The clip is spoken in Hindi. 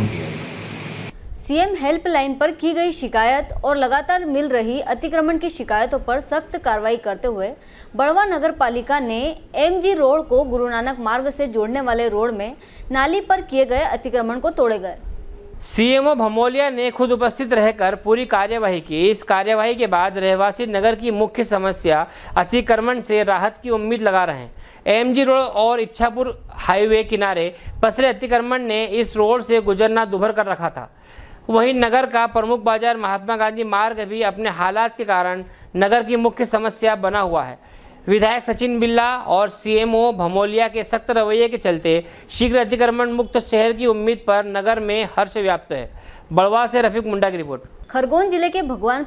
ध्यान दिया सीएम हेल्पलाइन पर की गई शिकायत और लगातार मिल रही अतिक्रमण की शिकायतों पर सख्त कार्रवाई करते हुए बड़वा नगर पालिका ने एमजी रोड को गुरु नानक मार्ग से जोड़ने वाले रोड में नाली पर किए गए अतिक्रमण को तोड़े गए सीएमओ भमोलिया ने खुद उपस्थित रहकर पूरी कार्यवाही की इस कार्यवाही के बाद रहवासी नगर की मुख्य समस्या अतिक्रमण से राहत की उम्मीद लगा रहे हैं एमजी रोड और इच्छापुर हाईवे किनारे पसरे अतिक्रमण ने इस रोड से गुजरना दुभर कर रखा था वहीं नगर का प्रमुख बाजार महात्मा गांधी मार्ग भी अपने हालात के कारण नगर की मुख्य समस्या बना हुआ है विधायक सचिन बिल्ला और सीएमओ भमोलिया के सख्त रवैये के चलते शीघ्र अतिक्रमण मुक्त शहर की उम्मीद पर नगर में हर्ष व्याप्त है बड़वा से रफीक मुंडा की रिपोर्ट खरगोन जिले के भगवान